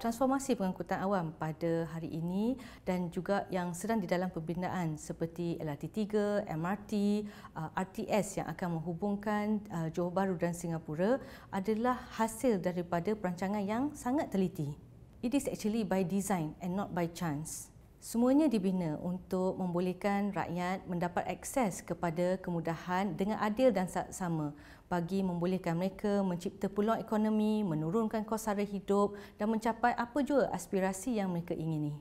transformasi pengangkutan awam pada hari ini dan juga yang sedang di dalam pembinaan seperti LRT3, MRT, uh, RTS yang akan menghubungkan uh, Johor Bahru dan Singapura adalah hasil daripada perancangan yang sangat teliti. It is actually by design and not by chance. Semuanya dibina untuk membolehkan rakyat mendapat akses kepada kemudahan dengan adil dan sama bagi membolehkan mereka mencipta peluang ekonomi, menurunkan kos sara hidup dan mencapai apa jua aspirasi yang mereka ingini.